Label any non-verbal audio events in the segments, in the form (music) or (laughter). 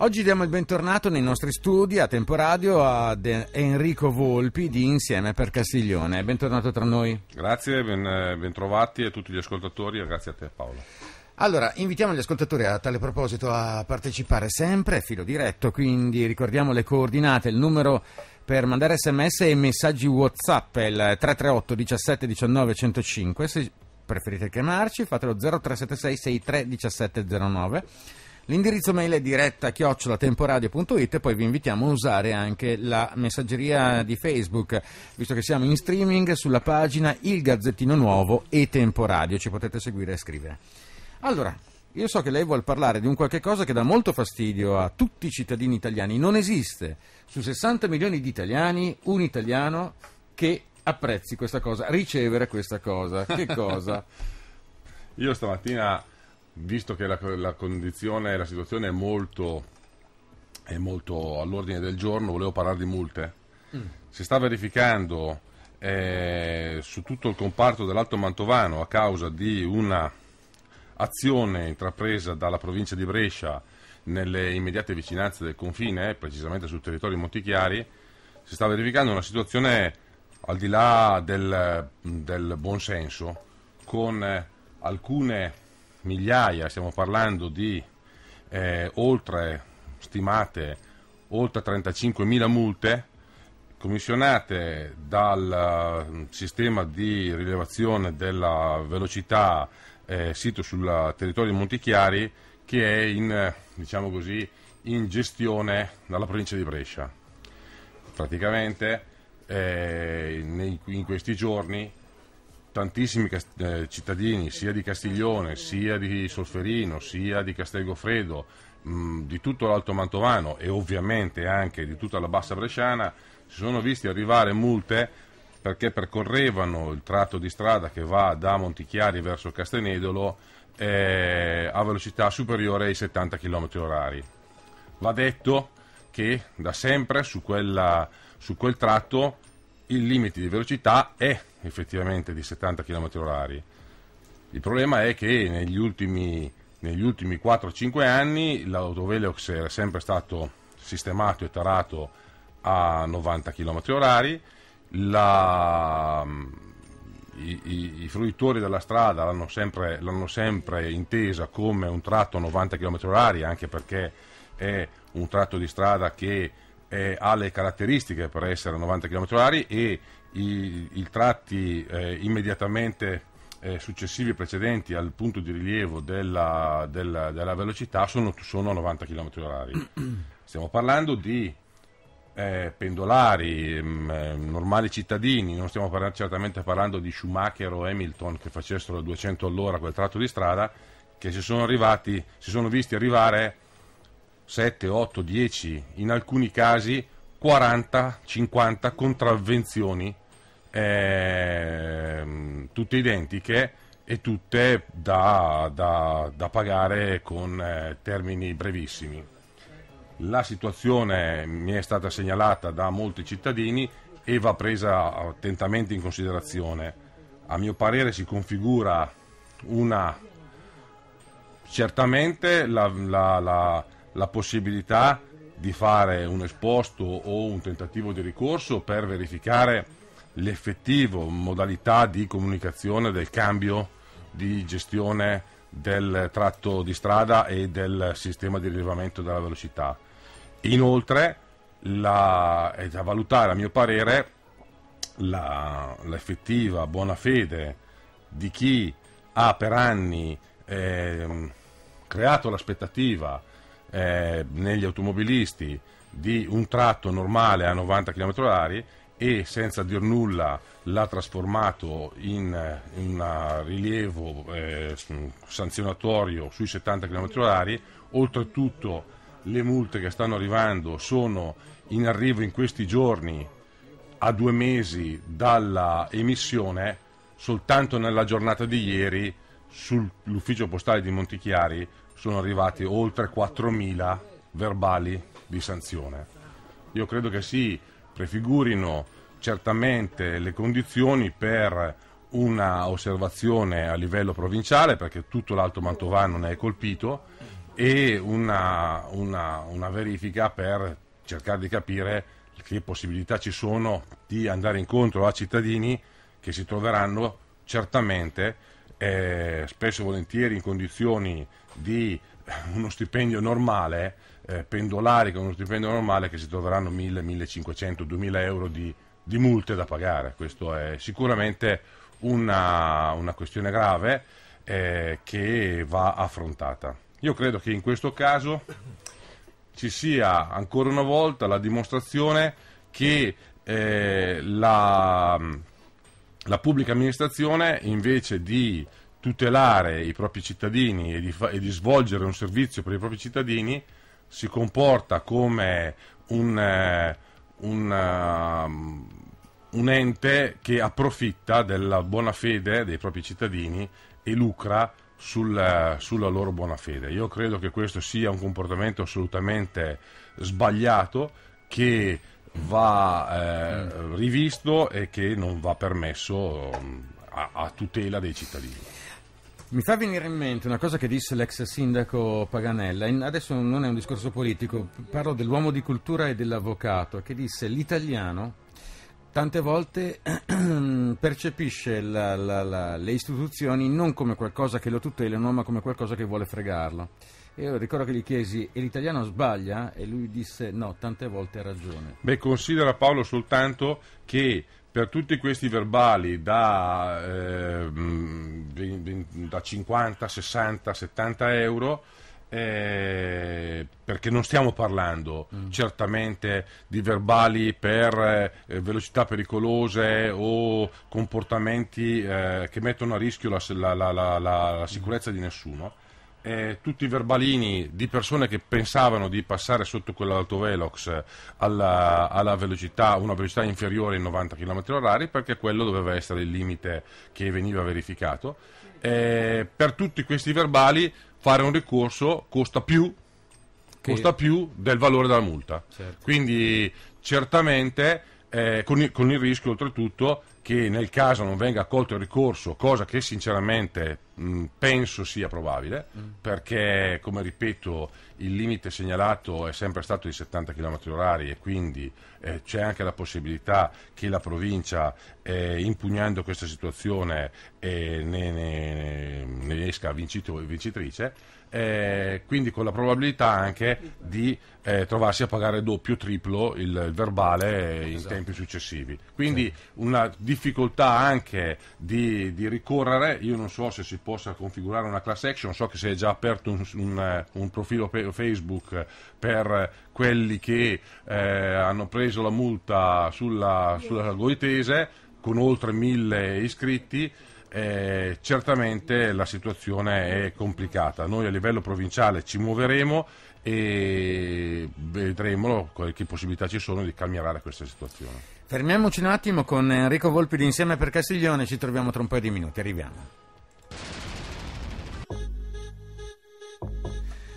Oggi diamo il bentornato nei nostri studi a Tempo Radio ad Enrico Volpi di Insieme per Castiglione. Bentornato tra noi. Grazie, ben, eh, trovati a tutti gli ascoltatori e grazie a te Paolo. Allora, invitiamo gli ascoltatori a tale proposito a partecipare sempre, filo diretto, quindi ricordiamo le coordinate, il numero per mandare sms e messaggi whatsapp è il 338 17 19 105, se preferite chiamarci fatelo 0376 63 17 09 L'indirizzo mail è diretta chiocciolatemporadio.it e poi vi invitiamo a usare anche la messaggeria di Facebook, visto che siamo in streaming sulla pagina Il Gazzettino Nuovo e Temporadio. Ci potete seguire e scrivere. Allora, io so che lei vuole parlare di un qualche cosa che dà molto fastidio a tutti i cittadini italiani. Non esiste su 60 milioni di italiani un italiano che apprezzi questa cosa, ricevere questa cosa. Che cosa? (laughs) Io stamattina visto che la, la condizione, la situazione è molto, è molto all'ordine del giorno, volevo parlare di multe. Mm. Si sta verificando eh, su tutto il comparto dell'Alto Mantovano a causa di una azione intrapresa dalla provincia di Brescia nelle immediate vicinanze del confine, precisamente sul territorio di Montichiari, si sta verificando una situazione al di là del, del buonsenso, con eh, alcune migliaia, stiamo parlando di eh, oltre stimate oltre 35.000 multe commissionate dal mm, sistema di rilevazione della velocità eh, sito sul territorio di Montichiari che è in, diciamo così, in gestione dalla provincia di Brescia. Praticamente eh, nei, in questi giorni tantissimi eh, cittadini sia di Castiglione, sia di Solferino, sia di Castelgofredo, mm, di tutto l'Alto Mantovano e ovviamente anche di tutta la Bassa Bresciana si sono visti arrivare multe perché percorrevano il tratto di strada che va da Montichiari verso Castenedolo eh, a velocità superiore ai 70 km h Va detto che da sempre su, quella, su quel tratto il limite di velocità è effettivamente di 70 km/h. Il problema è che negli ultimi, negli ultimi 4-5 anni l'autovelox era sempre stato sistemato e tarato a 90 km/h, la, i, i, i, fruitori della strada l'hanno sempre, l'hanno sempre intesa come un tratto a 90 km/h, anche perché è un tratto di strada che è, ha le caratteristiche per essere a 90 km/h e i, i tratti eh, immediatamente eh, successivi e precedenti al punto di rilievo della, della, della velocità sono, sono, 90 km/h. (clears throat) Stiamo parlando di eh, pendolari, mh, mm, eh, normali cittadini, non stiamo parlando, certamente parlando di Schumacher o Hamilton che facessero 200 all'ora quel tratto di strada, che si sono, arrivati, si sono visti arrivare 7, 8, 10, in alcuni casi 40-50 contravvenzioni, eh, tutte identiche e tutte da, da, da pagare con eh, termini brevissimi. La situazione mi è stata segnalata da molti cittadini e va presa attentamente in considerazione. A mio parere si configura una certamente la, la, la, la possibilità di fare un esposto o un tentativo di ricorso per verificare l'effettivo modalità di comunicazione del cambio di gestione del tratto di strada e del sistema di rilevamento della velocità. Inoltre la, è da valutare, a mio parere, l'effettiva buona fede di chi ha per anni eh, creato l'aspettativa eh, negli automobilisti di un tratto normale a 90 km/h e senza dir nulla l'ha trasformato in, eh, in un rilievo eh, sanzionatorio sui 70 km/h, oltretutto le multe che stanno arrivando sono in arrivo in questi giorni a due mesi dalla emissione, soltanto nella giornata di ieri sull'ufficio postale di Montichiari sono arrivati oltre 4.000 verbali di sanzione. Io credo che si prefigurino certamente le condizioni per una osservazione a livello provinciale, perché tutto l'Alto Mantovano ne è colpito, e una, una, una verifica per cercare di capire che possibilità ci sono di andare incontro a cittadini che si troveranno certamente eh, spesso e volentieri in condizioni di (laughs) uno stipendio normale, eh, pendolari con uno stipendio normale che si troveranno 1000, 1500, 2000 euro di, di multe da pagare. Questa è sicuramente una, una questione grave eh, che va affrontata. Io credo che in questo caso ci sia ancora una volta la dimostrazione che eh, la la pubblica amministrazione invece di tutelare i propri cittadini e di, fa- e di svolgere un servizio per i propri cittadini si comporta come un, eh, un, uh, un, ente che approfitta della buona fede dei propri cittadini e lucra sul, uh, sulla loro buona fede. Io credo che questo sia un comportamento assolutamente sbagliato che va eh, rivisto e che non va permesso mm, a, a tutela dei cittadini. Mi fa venire in mente una cosa che disse l'ex sindaco Paganella, adesso non è un discorso politico, parlo dell'uomo di cultura e dell'avvocato, che disse l'italiano tante volte (clears throat) percepisce la, la, la, le istituzioni non come qualcosa che lo tutelano, ma come qualcosa che vuole fregarlo. Io ricordo che gli chiesi e l'italiano sbaglia e lui disse no, tante volte ha ragione. Beh, considera Paolo soltanto che per tutti questi verbali da, eh, mm, da 50, 60, 70 euro eh, perché non stiamo parlando mm. certamente di verbali per eh, velocità pericolose o comportamenti eh, che mettono a rischio la, la, la, la sicurezza mm. di nessuno eh, tutti i verbalini di persone che pensavano di passare sotto quell'autovelox alla, alla velocità, una velocità inferiore ai 90 km h perché quello doveva essere il limite che veniva verificato. Eh, per tutti questi verbali fare un ricorso costa più, costa più del valore della multa. Certo. Quindi certamente eh, con, il, con il rischio oltretutto che nel caso non venga accolto il ricorso, cosa che sinceramente mh, penso sia probabile, mm. perché come ripeto il limite segnalato è sempre stato di 70 km h e quindi eh, c'è anche la possibilità che la provincia, eh, impugnando questa situazione, eh, ne, ne, ne, esca vincito, vincitrice, eh, quindi con la probabilità anche di eh, trovarsi a pagare doppio o triplo il verbale eh, in esatto. tempi successivi. Quindi sì. una differenza difficoltà anche di, di, ricorrere, io non so se si possa configurare una class action, so che si è già aperto un, un, eh, un profilo Facebook per quelli che eh, hanno preso la multa sulla, sulla Goitese con oltre mille iscritti. Eh, certamente la situazione è complicata. Noi a livello provinciale ci muoveremo e vedremo che possibilità ci sono di cambiare questa situazione. Fermiamoci un attimo con Enrico Volpi di Insieme per Castiglione, ci troviamo tra un paio di minuti, arriviamo.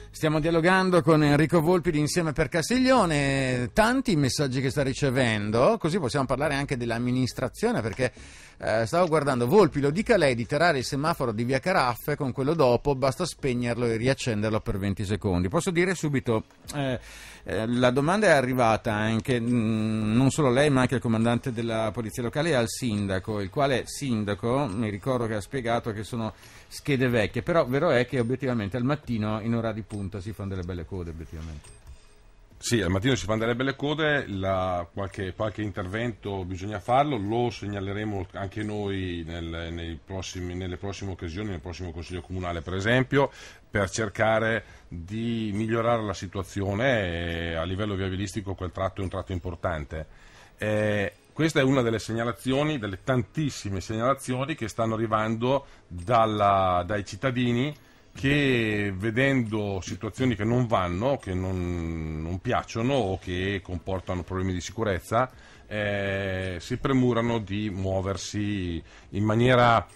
Stiamo dialogando con Enrico Volpi di Insieme per Castiglione, tanti messaggi che sta ricevendo, così possiamo parlare anche dell'amministrazione perché eh, stavo guardando Volpi, lo dica lei di tirare il semaforo di via Caraffe con quello dopo, basta spegnerlo e riaccenderlo per 20 secondi. Posso dire subito... Eh, eh, la domanda è arrivata anche, mh, mm, non solo lei, ma anche al comandante della polizia locale e al sindaco, il quale sindaco mi ricordo che ha spiegato che sono schede vecchie, però vero è che obiettivamente al mattino in ora di punta si fanno delle belle code obiettivamente. Sì, al mattino si fanno delle belle code, la, qualche, qualche, intervento bisogna farlo, lo segnaleremo anche noi nel, prossimi, nelle prossime occasioni, nel prossimo Consiglio Comunale per esempio, per cercare di migliorare la situazione eh, a livello viabilistico quel tratto è un tratto importante. Eh, questa è una delle segnalazioni, delle tantissime segnalazioni che stanno arrivando dalla, dai cittadini che vedendo situazioni che non vanno, che non, non piacciono o che comportano problemi di sicurezza, eh, si premurano di muoversi in maniera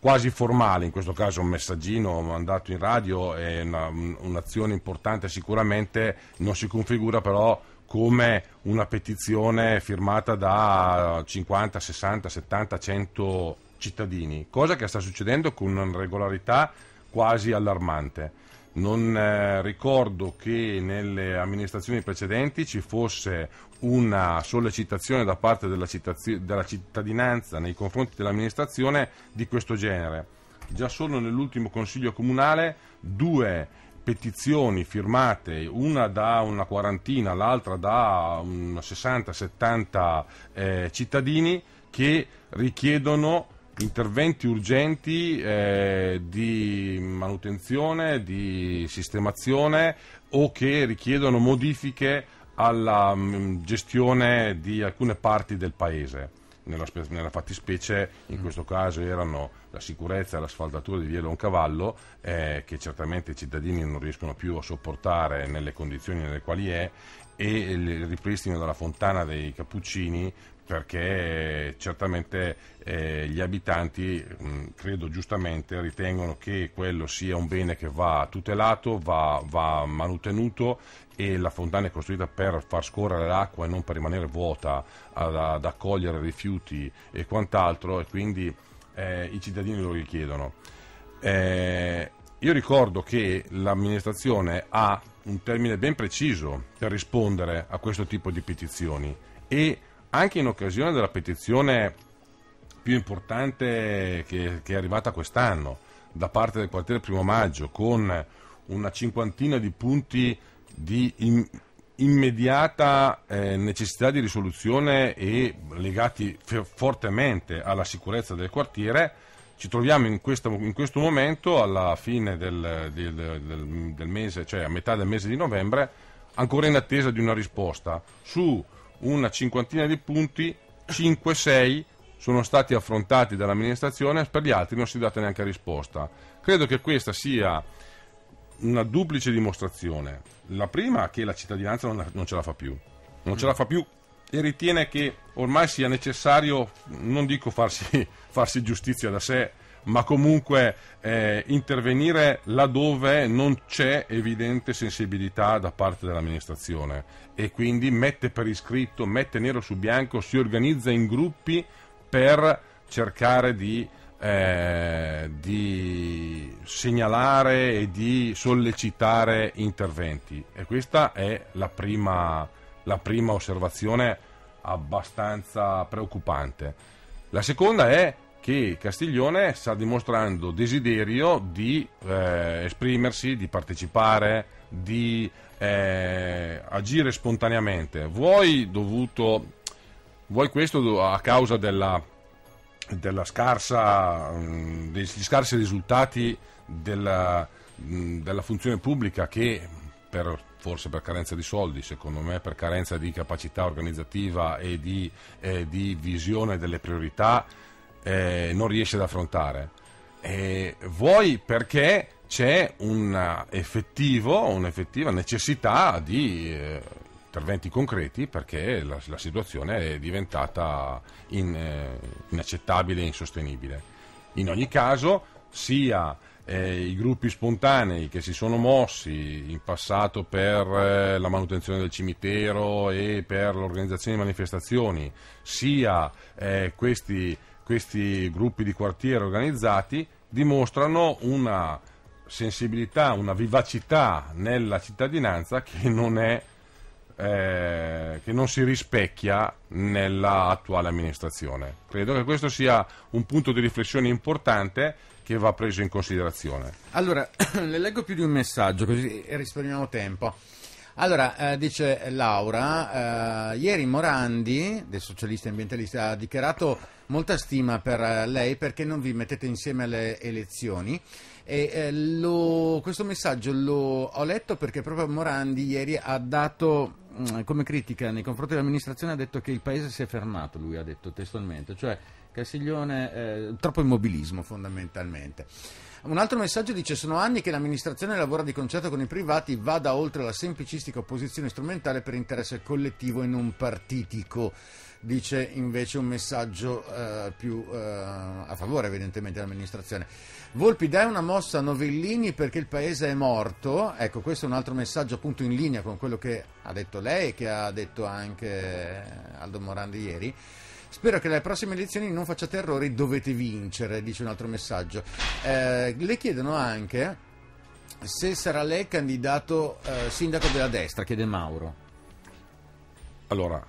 quasi formale, in questo caso un messaggino mandato in radio, è una, un'azione importante sicuramente, non si configura però come una petizione firmata da 50, 60, 70, 100 cittadini, cosa che sta succedendo con una regolarità quasi allarmante. Non eh, ricordo che nelle amministrazioni precedenti ci fosse una sollecitazione da parte della, della cittadinanza nei confronti dell'amministrazione di questo genere. Già solo nell'ultimo Consiglio Comunale due petizioni firmate, una da una quarantina, l'altra da 60-70 eh, cittadini che richiedono interventi urgenti eh, di manutenzione, di sistemazione o che richiedono modifiche alla mm, gestione di alcune parti del paese. Nella, nella fattispecie, in mm. questo caso, erano la sicurezza e la sfaldatura di Via Loncavallo, eh, che certamente i cittadini non riescono più a sopportare nelle condizioni nelle quali è, e il ripristino della fontana dei Cappuccini perché certamente eh, gli abitanti, mh, mm, credo giustamente, ritengono che quello sia un bene che va tutelato, va, va, manutenuto e la fontana è costruita per far scorrere l'acqua e non per rimanere vuota, ad, ad accogliere rifiuti e quant'altro e quindi eh, i cittadini lo richiedono. Eh, io ricordo che l'amministrazione ha un termine ben preciso per rispondere a questo tipo di petizioni e anche in occasione della petizione più importante che, che, è arrivata quest'anno da parte del quartiere Primo Maggio con una cinquantina di punti di in, immediata eh, necessità di risoluzione e legati f- fortemente alla sicurezza del quartiere, ci troviamo in, questa, in questo momento, alla fine del, del, del, del mese, cioè a metà del mese di novembre, ancora in attesa di una risposta su una cinquantina di punti, 5-6 sono stati affrontati dall'amministrazione, per gli altri non si è data neanche risposta. Credo che questa sia una duplice dimostrazione. La prima è che la cittadinanza non, non ce la fa più, non ce la fa più e ritiene che ormai sia necessario, non dico farsi, (laughs) farsi giustizia da sé, ma comunque eh, intervenire laddove non c'è evidente sensibilità da parte dell'amministrazione e quindi mette per iscritto, mette nero su bianco, si organizza in gruppi per cercare di, eh, di segnalare e di sollecitare interventi. E questa è la prima, la prima osservazione abbastanza preoccupante. La seconda è che Castiglione sta dimostrando desiderio di eh, esprimersi, di partecipare, di eh, agire spontaneamente. Vuoi, dovuto, vuoi questo a causa della, della scarsa, mh, mm, degli scarsi risultati della, mh, mm, della funzione pubblica che per forse per carenza di soldi, secondo me per carenza di capacità organizzativa e di, eh, di visione delle priorità eh, non riesce ad affrontare. Eh, vuoi perché c'è un un'effettiva necessità di eh, interventi concreti perché la, la, situazione è diventata in, eh, inaccettabile e insostenibile. In ogni caso, sia eh, i gruppi spontanei che si sono mossi in passato per eh, la manutenzione del cimitero e per l'organizzazione di manifestazioni, sia eh, questi questi gruppi di quartiere organizzati dimostrano una sensibilità, una vivacità nella cittadinanza che non, è, eh, che non si rispecchia nell'attuale amministrazione. Credo che questo sia un punto di riflessione importante che va preso in considerazione. Allora, (clears throat) le leggo più di un messaggio così risparmiamo tempo. Allora, eh, dice Laura, eh, ieri Morandi, del socialista ambientalista, ha dichiarato molta stima per eh, lei perché non vi mettete insieme alle elezioni. E, eh, lo, questo messaggio l'ho letto perché proprio Morandi ieri ha dato mh, mm, come critica nei confronti dell'amministrazione ha detto che il paese si è fermato, lui ha detto testualmente, cioè Castiglione, eh, troppo immobilismo fondamentalmente. Un altro messaggio dice: Sono anni che l'amministrazione lavora di concerto con i privati, vada oltre la semplicistica opposizione strumentale per interesse collettivo e non partitico. Dice invece un messaggio eh, più eh, a favore, evidentemente, dell'amministrazione. Volpi, dai una mossa a Novellini perché il paese è morto. Ecco, questo è un altro messaggio appunto in linea con quello che ha detto lei e che ha detto anche Aldo Morandi ieri. Spero che alle prossime elezioni non facciate errori, dovete vincere, dice un altro messaggio. Eh, le chiedono anche se sarà lei candidato eh, sindaco della destra, chiede Mauro. Allora,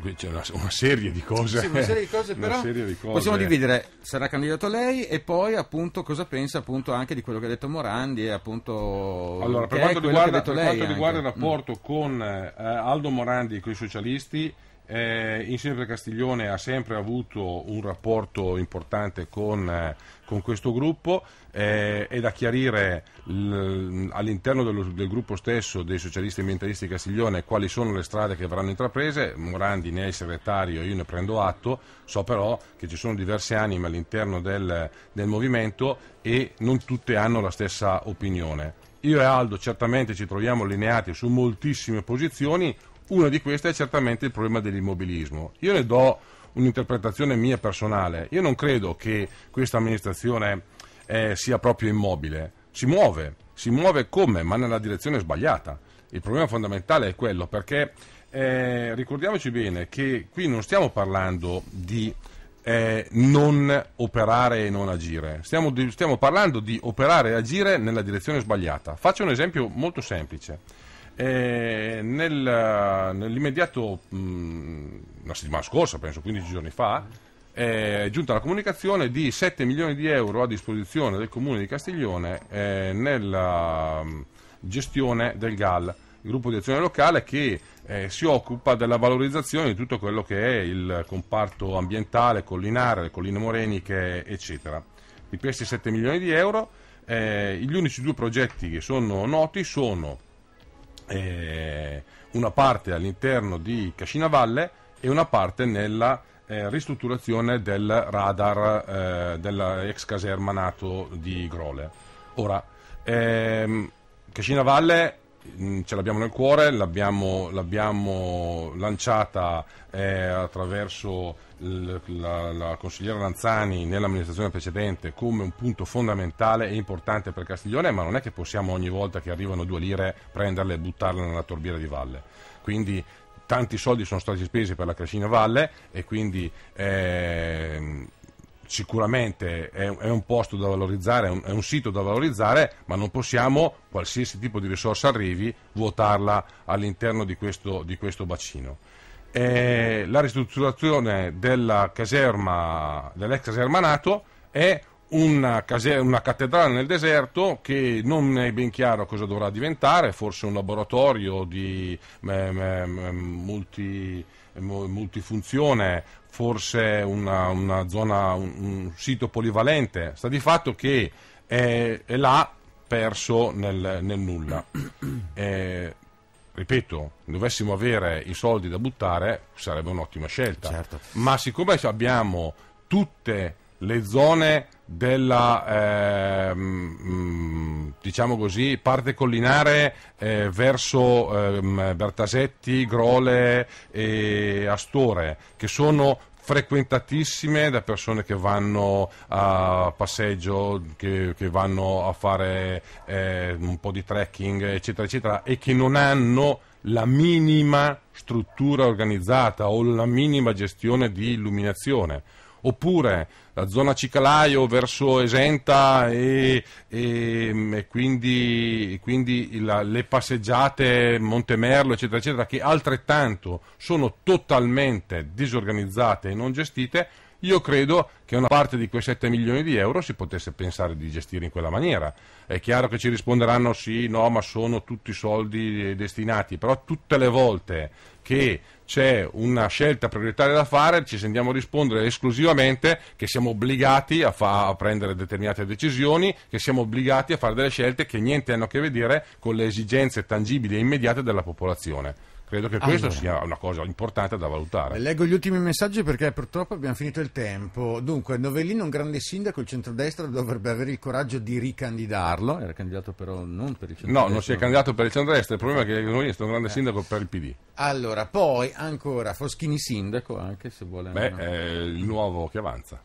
qui c'è una, una, serie di cose. Sì, una serie di cose, (laughs) però di cose. possiamo dividere, sarà candidato lei e poi appunto cosa pensa appunto anche di quello che ha detto Morandi e appunto Allora, per quanto riguarda, per quanto riguarda il rapporto mm. con eh, Aldo Morandi e con i socialisti, eh, Insieme Castiglione ha sempre avuto un rapporto importante con, eh, con questo gruppo. Eh, è da chiarire l- all'interno dello, del gruppo stesso dei socialisti ambientalisti di Castiglione quali sono le strade che verranno intraprese. Morandi ne è il segretario, io ne prendo atto. So però che ci sono diverse anime all'interno del, del movimento e non tutte hanno la stessa opinione. Io e Aldo certamente ci troviamo allineati su moltissime posizioni, una di queste è certamente il problema dell'immobilismo. Io ne do un'interpretazione mia personale. Io non credo che questa amministrazione eh, sia proprio immobile. Si muove, si muove come? Ma nella direzione sbagliata. Il problema fondamentale è quello perché eh, ricordiamoci bene che qui non stiamo parlando di eh, non operare e non agire, stiamo, di, stiamo parlando di operare e agire nella direzione sbagliata. Faccio un esempio molto semplice eh, nel, nell'immediato, mh, mm, la settimana scorsa, penso 15 giorni fa, è giunta la comunicazione di 7 milioni di euro a disposizione del Comune di Castiglione eh, nella mh, mm, gestione del GAL, il gruppo di azione locale che eh, si occupa della valorizzazione di tutto quello che è il comparto ambientale, collinare, le colline moreniche, eccetera. Di questi 7 milioni di euro, eh, gli unici due progetti che sono noti sono eh, una parte all'interno di Cascina Valle e una parte nella eh, ristrutturazione del radar eh, dell'ex caserma NATO di Grole. Ora, ehm, Cascinavalle Mm, ce l'abbiamo nel cuore, l'abbiamo, l'abbiamo lanciata eh, attraverso l, la, la, consigliera Lanzani nell'amministrazione precedente come un punto fondamentale e importante per Castiglione, ma non è che possiamo ogni volta che arrivano due lire prenderle e buttarle nella torbiera di valle. Quindi tanti soldi sono stati spesi per la Crescina Valle e quindi... Eh, sicuramente è, è, un posto da valorizzare, è un, è un, sito da valorizzare, ma non possiamo, qualsiasi tipo di risorsa arrivi, vuotarla all'interno di questo, di questo bacino. E la ristrutturazione della caserma, dell'ex caserma NATO è una, case- una, cattedrale nel deserto che non è ben chiaro cosa dovrà diventare, forse un laboratorio di eh, eh, multi multifunzione, forse una, una zona, un, un, sito polivalente, sta di fatto che è, è là perso nel, nel nulla. (clears throat) Eh, ripeto, dovessimo avere i soldi da buttare sarebbe un'ottima scelta, certo. ma siccome abbiamo tutte le zone della eh, diciamo così, parte collinare eh, verso eh, Bertasetti, Grole e Astore, che sono frequentatissime da persone che vanno a passeggio, che, che vanno a fare eh, un po' di trekking, eccetera, eccetera, e che non hanno la minima struttura organizzata o la minima gestione di illuminazione oppure la zona Cicalaio verso Esenta e, e, e quindi, quindi la, le passeggiate Montemerlo, eccetera, eccetera, che altrettanto sono totalmente disorganizzate e non gestite, io credo che una parte di quei 7 milioni di euro si potesse pensare di gestire in quella maniera. È chiaro che ci risponderanno sì, no, ma sono tutti soldi eh, destinati, però tutte le volte che c'è una scelta prioritaria da fare, ci sentiamo rispondere esclusivamente che siamo obbligati a, fa- a, prendere determinate decisioni, che siamo obbligati a fare delle scelte che niente hanno a che vedere con le esigenze tangibili e immediate della popolazione. Credo che allora. questa sia una cosa importante da valutare. Leggo gli ultimi messaggi perché purtroppo abbiamo finito il tempo. Dunque, Novellino, un grande sindaco, il centrodestra dovrebbe avere il coraggio di ricandidarlo. Era candidato però non per il centrodestra. No, non si è candidato per il centrodestra, il problema è che Novellino è stato un grande eh. sindaco per il PD. Allora, poi ancora Foschini sindaco, anche se vuole... Beh, è il nuovo che avanza.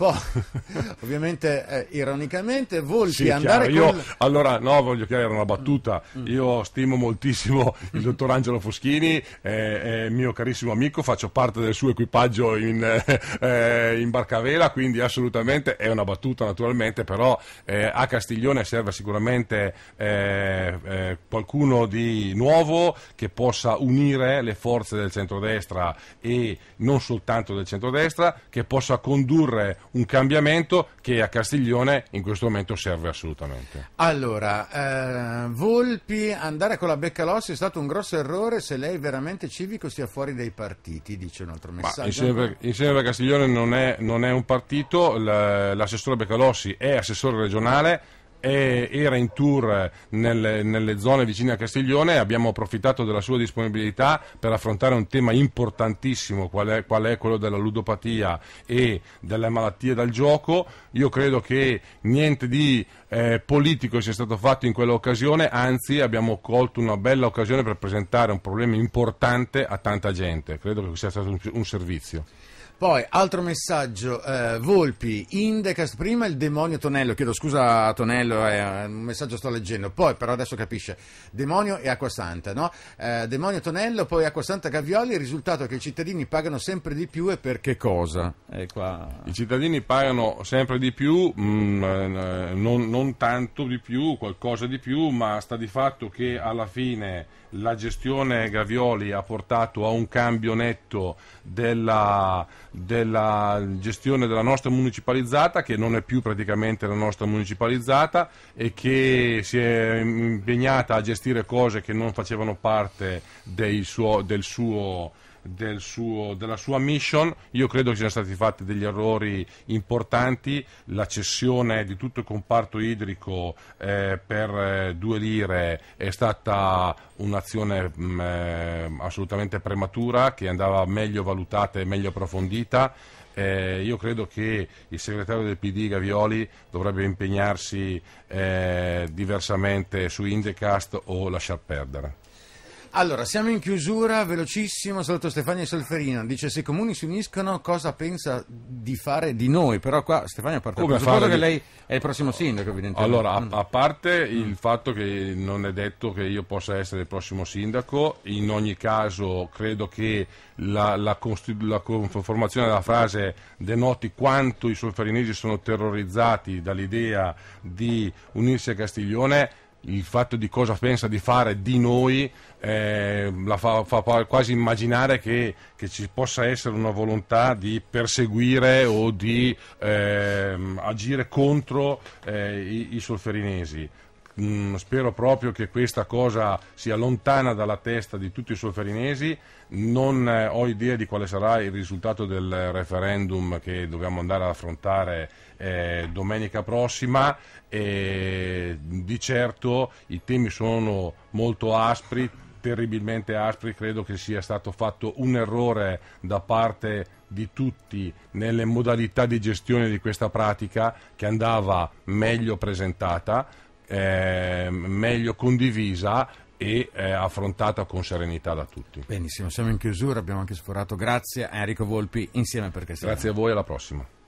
Poi, (laughs) ovviamente, eh, ironicamente, Volpi sì, andare chiaro. Io, allora, no, voglio chiarire una battuta. Io stimo moltissimo (laughs) il dottor Angelo Foschini, eh, eh, mio carissimo amico, faccio parte del suo equipaggio in, (laughs) eh, in barcavela, quindi assolutamente è una battuta naturalmente, però eh, a Castiglione serve sicuramente eh, qualcuno di nuovo che possa unire le forze del centrodestra e non soltanto del centrodestra, che possa condurre un cambiamento che a Castiglione in questo momento serve assolutamente. Allora, eh, Volpi, andare con la Beccalossi è stato un grosso errore se lei è veramente civico sia fuori dai partiti, dice un altro messaggio. Ma insieme, insieme a Castiglione non è, non è un partito, l'assessore Beccalossi è assessore regionale era in tour eh, nelle, nelle, zone vicine a Castiglione e abbiamo approfittato della sua disponibilità per affrontare un tema importantissimo qual è, qual è quello della ludopatia e delle malattie dal gioco. Io credo che niente di eh, politico sia stato fatto in quell'occasione, anzi abbiamo colto una bella occasione per presentare un problema importante a tanta gente. Credo che sia stato un, un servizio. Poi, altro messaggio, eh, Volpi, Indecast, prima il demonio Tonello, chiedo scusa a Tonello, è un messaggio sto leggendo, poi però adesso capisce, demonio e acqua santa, no? Eh, demonio Tonello, poi acqua santa Gavioli, il risultato è che i cittadini pagano sempre di più e per che cosa? Eh, qua... I cittadini pagano sempre di più, mh, mm, eh, non, non tanto di più, qualcosa di più, ma sta di fatto che alla fine la gestione Gavioli ha portato a un cambio netto della della gestione della nostra municipalizzata che non è più praticamente la nostra municipalizzata e che si è impegnata a gestire cose che non facevano parte suo, del suo del suo, della sua mission, io credo che siano stati fatti degli errori importanti, la cessione di tutto il comparto idrico eh, per eh, due lire è stata un'azione mh, mm, eh, assolutamente prematura che andava meglio valutata e meglio approfondita. Eh, io credo che il segretario del PD Gavioli dovrebbe impegnarsi eh, diversamente su Indecast o lasciar perdere. Allora, siamo in chiusura, velocissimo, saluto Stefania Solferino, dice se i comuni si uniscono cosa pensa di fare di noi, però qua Stefania parte dal presupposto che lei è il prossimo sindaco evidentemente. Allora, a, mm. a parte il fatto che non è detto che io possa essere il prossimo sindaco, in ogni caso credo che la, la, constitu- la conformazione della frase denoti quanto i solferinesi sono terrorizzati dall'idea di unirsi a Castiglione il fatto di cosa pensa di fare di noi eh, la fa, fa, quasi immaginare che, che, ci possa essere una volontà di perseguire o di eh, agire contro eh, i, i solferinesi mh, mm, spero proprio che questa cosa sia lontana dalla testa di tutti i solferinesi, non eh, ho idea di quale sarà il risultato del referendum che dobbiamo andare ad affrontare eh, domenica prossima, e, di certo i temi sono molto aspri, terribilmente aspri, credo che sia stato fatto un errore da parte di tutti nelle modalità di gestione di questa pratica che andava meglio presentata eh, meglio condivisa e eh, affrontata con serenità da tutti. Benissimo, siamo in chiusura, abbiamo anche sforato. Grazie a Enrico Volpi, insieme perché siamo. Grazie a voi, alla prossima.